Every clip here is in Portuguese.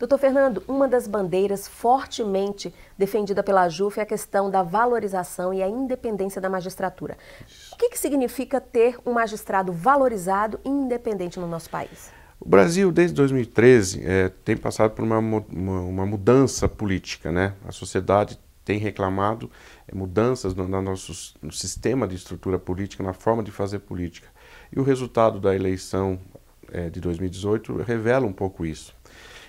Doutor Fernando, uma das bandeiras fortemente defendida pela JUF é a questão da valorização e a independência da magistratura. Isso. O que, que significa ter um magistrado valorizado e independente no nosso país? O Brasil, desde 2013, é, eh, tem passado por uma, uma, uma, mudança política. Né? A sociedade tem reclamado é, mudanças no, no nosso no sistema de estrutura política, na forma de fazer política. E o resultado da eleição é, de 2018 revela um pouco isso.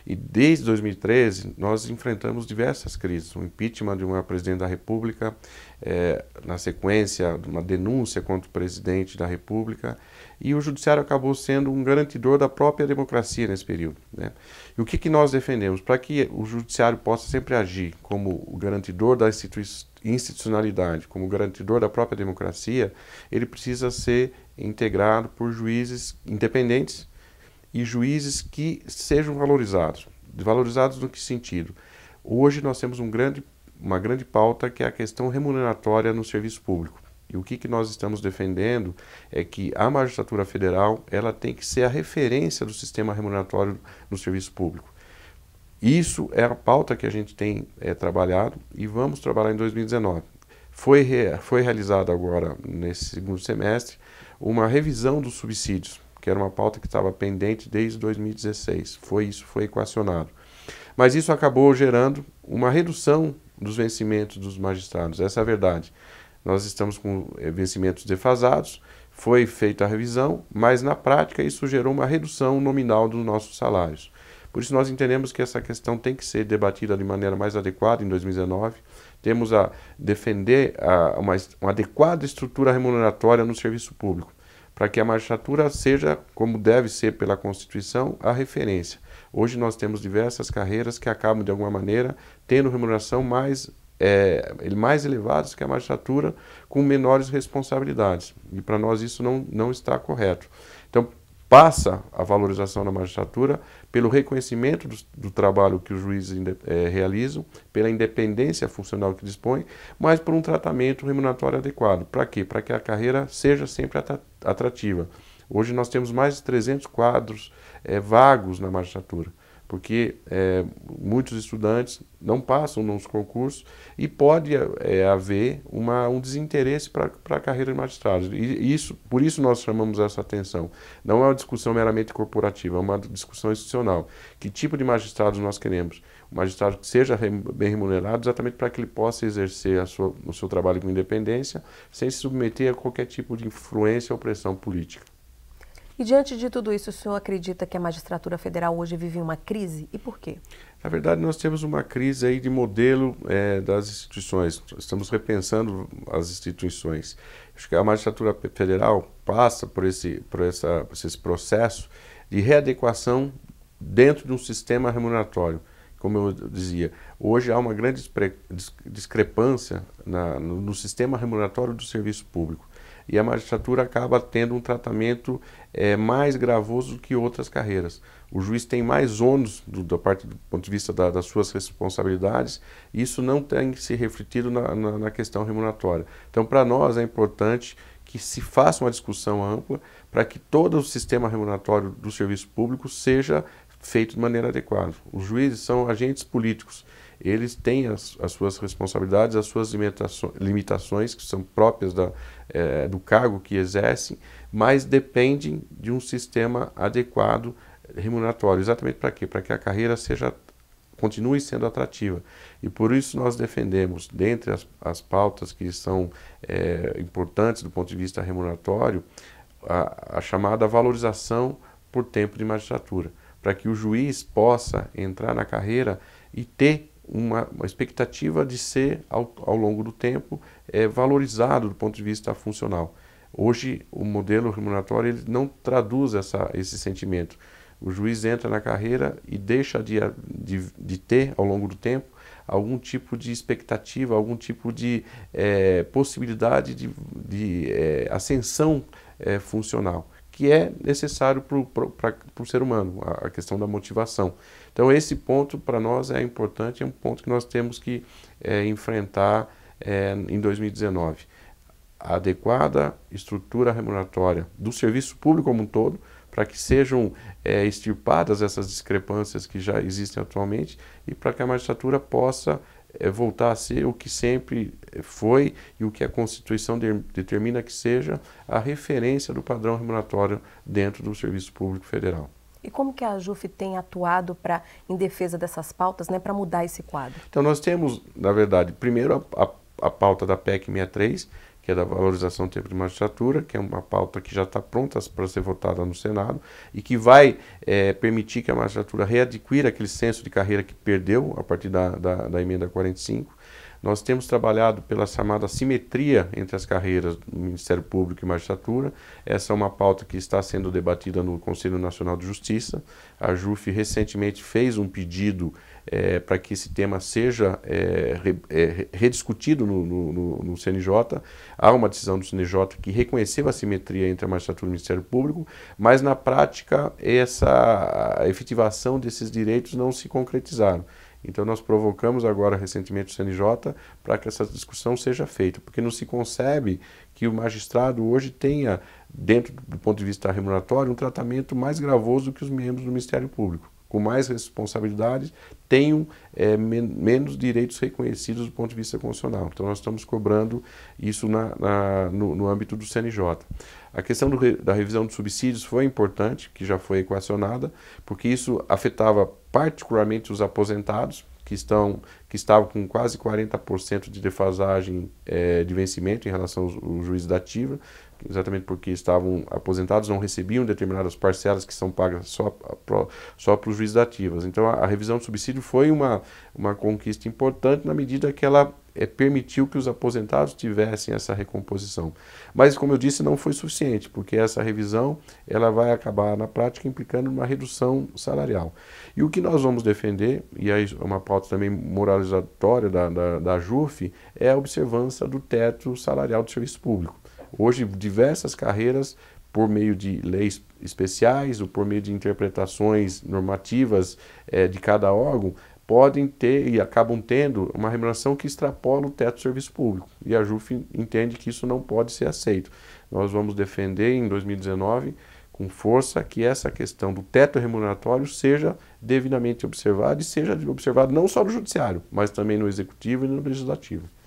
E desde 2013 nós enfrentamos diversas crises, o impeachment de uma presidente da República, é, na sequência uma denúncia contra o presidente da República, e o judiciário acabou sendo um garantidor da própria democracia nesse período. Né? E o que, que nós defendemos? Para que o judiciário possa sempre agir como o garantidor da institui institucionalidade, como garantidor da própria democracia, ele precisa ser integrado por juízes independentes e juízes que sejam valorizados. Valorizados no que sentido? Hoje nós temos um grande, uma grande pauta que é a questão remuneratória no serviço público. E o que, que nós estamos defendendo é que a magistratura federal ela tem que ser a referência do sistema remuneratório no serviço público. Isso é a pauta que a gente tem é, trabalhado e vamos trabalhar em 2019. Foi, re, foi realizada agora, nesse segundo semestre, uma revisão dos subsídios que era uma pauta que estava pendente desde 2016. Foi isso, foi equacionado. Mas isso acabou gerando uma redução dos vencimentos dos magistrados, essa é a verdade. Nós estamos com eh, vencimentos defasados, foi feita a revisão, mas na prática isso gerou uma redução nominal dos nossos salários. Por isso nós entendemos que essa questão tem que ser debatida de maneira mais adequada em 2019. Temos a defender a, uma, uma adequada estrutura remuneratória no serviço público para que a magistratura seja, como deve ser pela Constituição, a referência. Hoje nós temos diversas carreiras que acabam, de alguma maneira, tendo remuneração mais, é, mais elevadas que a magistratura, com menores responsabilidades. E para nós isso não, não está correto. Então, passa a valorização da magistratura pelo reconhecimento do, do trabalho que os juízes é, realizam, pela independência funcional que dispõem, mas por um tratamento remuneratório adequado. Para quê? Para que a carreira seja sempre atrativa. Hoje nós temos mais de 300 quadros é, vagos na magistratura porque é, muitos estudantes não passam nos concursos e pode é, haver uma, um desinteresse para a carreira de magistrado. E isso, por isso nós chamamos essa atenção. Não é uma discussão meramente corporativa, é uma discussão institucional. Que tipo de magistrado nós queremos? Um magistrado que seja bem remunerado exatamente para que ele possa exercer sua, o seu trabalho com independência sem se submeter a qualquer tipo de influência ou pressão política. E diante de tudo isso, o senhor acredita que a magistratura federal hoje vive uma crise e por quê? Na verdade, nós temos uma crise aí de modelo é, das instituições. Estamos repensando as instituições. Acho que a magistratura federal passa por esse, por essa, por esse processo de readequação dentro de um sistema remuneratório. Como eu dizia, hoje há uma grande discrepância na, no, no sistema remuneratório do serviço público e a magistratura acaba tendo um tratamento é, mais gravoso do que outras carreiras. O juiz tem mais ônus do, da parte do ponto de vista da, das suas responsabilidades, e isso não tem se refletido na, na, na questão remuneratória. Então, para nós é importante que se faça uma discussão ampla para que todo o sistema remuneratório do serviço público seja feito de maneira adequada. Os juízes são agentes políticos eles têm as, as suas responsabilidades, as suas limitações que são próprias da, é, do cargo que exercem, mas dependem de um sistema adequado remuneratório. Exatamente para quê? Para que a carreira seja continue sendo atrativa. E por isso nós defendemos, dentre as, as pautas que são é, importantes do ponto de vista remuneratório, a, a chamada valorização por tempo de magistratura, para que o juiz possa entrar na carreira e ter uma, uma expectativa de ser, ao, ao longo do tempo, é, valorizado do ponto de vista funcional. Hoje, o modelo remuneratório ele não traduz essa, esse sentimento. O juiz entra na carreira e deixa de, de, de ter, ao longo do tempo, algum tipo de expectativa, algum tipo de é, possibilidade de, de é, ascensão é, funcional que é necessário para o ser humano, a, a, questão da motivação. Então, esse ponto para nós é importante, é um ponto que nós temos que é, enfrentar é, em 2019. A adequada estrutura remuneratória do serviço público como um todo, para que sejam é, extirpadas essas discrepâncias que já existem atualmente e para que a magistratura possa é voltar a ser o que sempre foi e o que a Constituição de, determina que seja a referência do padrão remuneratório dentro do Serviço Público Federal. E como que a JUF tem atuado para em defesa dessas pautas, né, para mudar esse quadro? Então nós temos, na verdade, primeiro a, a, a pauta da PEC 63, que é da valorização do tempo de magistratura, que é uma pauta que já está pronta para ser votada no Senado e que vai é, permitir que a magistratura readquira aquele senso de carreira que perdeu a partir da, da, da emenda 45. Nós temos trabalhado pela chamada simetria entre as carreiras do Ministério Público e Magistratura. Essa é uma pauta que está sendo debatida no Conselho Nacional de Justiça. A JUF recentemente fez um pedido é, para que esse tema seja é, re, é, rediscutido no, no, no, CNJ. Há uma decisão do CNJ que reconheceu a simetria entre a magistratura e o Ministério Público, mas na prática essa efetivação desses direitos não se concretizaram. Então nós provocamos agora recentemente o CNJ para que essa discussão seja feita, porque não se concebe que o magistrado hoje tenha, dentro do ponto de vista remuneratório, um tratamento mais gravoso que os membros do Ministério Público com mais responsabilidade tenham é, men menos direitos reconhecidos do ponto de vista constitucional. Então, nós estamos cobrando isso na, na, no, no, âmbito do CNJ. A questão re da revisão dos subsídios foi importante, que já foi equacionada, porque isso afetava particularmente os aposentados, que, estão, que estavam com quase 40% de defasagem é, de vencimento em relação ao, ao juiz da ativa, exatamente porque estavam aposentados, não recebiam determinadas parcelas que são pagas só, só para os juízes ativas. Então, a, a, revisão do subsídio foi uma, uma conquista importante na medida que ela é, permitiu que os aposentados tivessem essa recomposição. Mas, como eu disse, não foi suficiente, porque essa revisão ela vai acabar, na prática, implicando uma redução salarial. E o que nós vamos defender, e aí é uma pauta também moralizatória da, da, da JUF, é a observância do teto salarial do serviço público. Hoje, diversas carreiras, por meio de leis especiais ou por meio de interpretações normativas é, de cada órgão, podem ter e acabam tendo uma remuneração que extrapola o teto do serviço público. E a JUF entende que isso não pode ser aceito. Nós vamos defender em 2019 com força que essa questão do teto remuneratório seja devidamente observada e seja observada não só no judiciário, mas também no executivo e no legislativo.